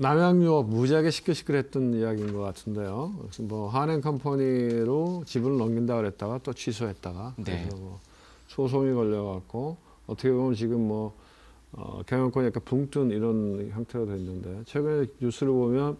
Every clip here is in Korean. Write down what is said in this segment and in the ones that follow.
남양유업 무지하게 시끌시끌했던 이야기인 것 같은데요. 뭐 한행 컴퍼니로 지분을 넘긴다 그랬다가 또 취소했다가 네. 그래서 뭐 소송이 걸려갖고 어떻게 보면 지금 뭐 어, 경영권이 약간 붕뜬 이런 형태로 됐는데 최근에 뉴스를 보면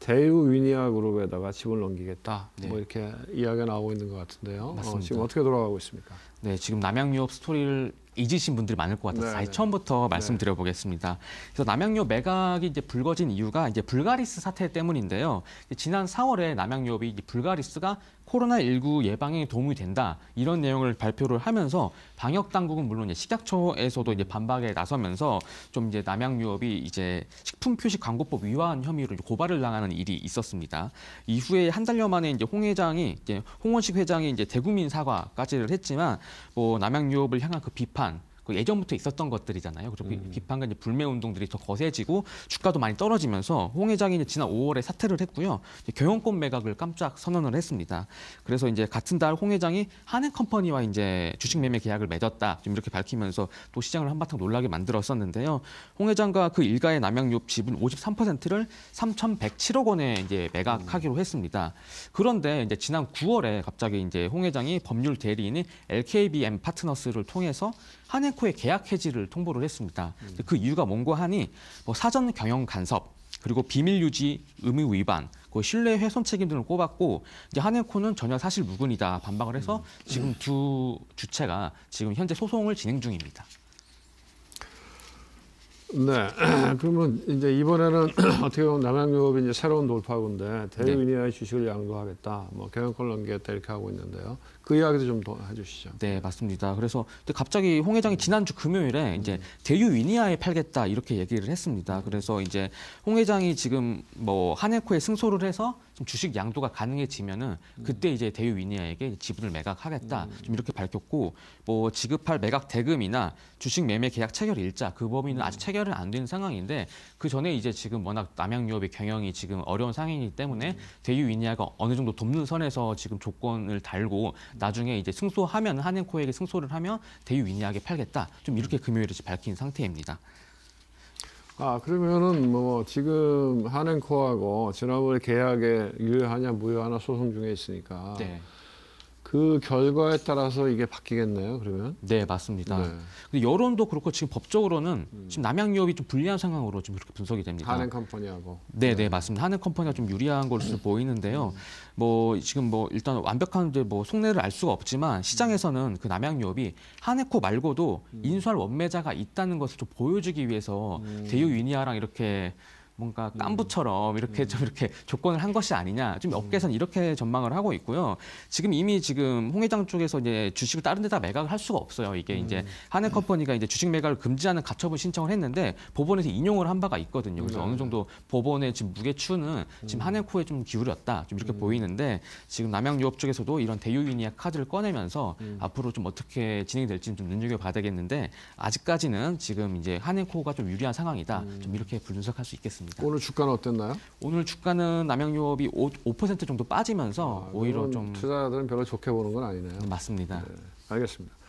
대우 위니아 그룹에다가 지분을 넘기겠다 뭐 네. 뭐 이렇게 이야기가 나오고 있는 것 같은데요. 어, 지금 어떻게 돌아가고 있습니까? 네, 지금 남양유업 스토리를 잊으신 분들이 많을 것 같아서 네, 네. 처음부터 네. 말씀드려보겠습니다. 그래서 남양유업 매각이 이제 불거진 이유가 이제 불가리스 사태 때문인데요. 지난 4월에 남양유업이 불가리스가 코로나19 예방에 도움이 된다 이런 내용을 발표를 하면서 방역 당국은 물론 이제 식약처에서도 이제 반박에 나서면서 좀 이제 남양유업이 이제 식품 표시 광고법 위반 혐의로 고발을 당하는 일이 있었습니다. 이후에 한 달여 만에 이제 홍 회장이 이제 홍원식 회장이 이제 대국민 사과까지를 했지만 뭐 남양 유업을 향한 그 비판 그 예전부터 있었던 것들이잖아요. 그 음. 비판과 이제 불매 운동들이 더 거세지고 주가도 많이 떨어지면서 홍 회장이 이제 지난 5월에 사퇴를 했고요. 경영권 매각을 깜짝 선언을 했습니다. 그래서 이제 같은 달 홍 회장이 한행컴퍼니와 이제 주식 매매 계약을 맺었다. 좀 이렇게 밝히면서 또 시장을 한바탕 놀라게 만들었었는데요. 홍 회장과 그 일가의 남양유업 지분 53%를 3,107억 원에 이제 매각하기로 했습니다. 그런데 이제 지난 9월에 갑자기 이제 홍 회장이 법률 대리인인 LKBM 파트너스를 통해서 한행 코스의 계약 해지를 통보를 했습니다. 음. 그 이유가 뭔고 하니 뭐 사전 경영 간섭, 그리고 비밀 유지 의무 위반, 그 신뢰 훼손 책임 등을 꼽았고 이제 한해코는 전혀 사실 무근이다 반박을 해서 지금 두 주체가 지금 현재 소송을 진행 중입니다. 네. 그러면 이제 이번에는 어떻게 보면 남양유업이 이제 새로운 돌파구인데 대유인이의 네. 주식을 양도하겠다. 뭐 경영권 넘기겠다 이렇게 하고 있는데요. 그 이야기도 좀 더 해주시죠. 네, 맞습니다. 그래서 갑자기 홍 회장이 음. 지난주 금요일에 이제 음. 대유위니아에 팔겠다 이렇게 얘기를 했습니다. 그래서 이제 홍 회장이 지금 뭐 한해코에 승소를 해서 주식 양도가 가능해지면은 음. 그때 이제 대유위니아에게 지분을 매각하겠다 좀 이렇게 밝혔고 뭐 지급할 매각 대금이나 주식 매매 계약 체결 일자 그 범위는 아직 체결 해결은 안된 상황인데 그 전에 이제 지금 워낙 남양유업의 경영이 지금 어려운 상황이기 때문에 음. 대유이니아가 어느 정도 돕는 선에서 지금 조건을 달고 나중에 이제 승소하면 한행코에게 승소를 하면 대유이니아에게 팔겠다. 좀 이렇게 음. 금요일에 밝힌 상태입니다. 아 그러면은 뭐 지금 한행코하고 지난번에 계약에 유효하냐 무효하냐 소송 중에 있으니까 네. 그 결과에 따라서 이게 바뀌겠네요. 그러면 네 맞습니다. 네. 근데 여론도 그렇고 지금 법적으로는 음. 지금 남양유업이 좀 불리한 상황으로 지금 그렇게 분석이 됩니다. 한은 컴퍼니하고 네네 네, 네. 맞습니다. 한은 컴퍼니가 좀 유리한 것으로 음. 보이는데요. 음. 뭐 지금 뭐 일단 완벽한 뭐 속내를 알 수가 없지만 시장에서는 그 남양유업이 한해코 말고도 음. 인수할 원매자가 있다는 것을 좀 보여주기 위해서 음. 대유 유니아랑 이렇게 뭔가 음. 깐부처럼 이렇게 음. 좀 이렇게 조건을 한 것이 아니냐. 좀업계에서는 음. 이렇게 전망을 하고 있고요. 지금 이미 지금 홍 회장 쪽에서 이제 주식을 다른 데다 매각을 할 수가 없어요. 이게 이제 한해 컴퍼니가 이제 주식 매각을 금지하는 가처분 신청을 했는데 법원에서 인용을 한 바가 있거든요. 그래서 어느 정도 법원의 지금 무게추는 지금 한해 코에 좀 기울였다. 좀 이렇게 보이는데 지금 남양유업 쪽에서도 이런 대유인이야 카드를 꺼내면서 앞으로 좀 어떻게 진행될지 이는좀 눈여겨 봐야겠는데 되 아직까지는 지금 이제 한해 코가 좀 유리한 상황이다. 좀 이렇게 분석할 수 있겠습니다. 있습니다. 오늘 주가는 어땠나요? 오늘 주가는 남양유업이 5, 5% 정도 빠지면서 아, 오히려 좀 투자자들은 별로 좋게 보는 건 아니네요. 네, 맞습니다. 네, 알겠습니다.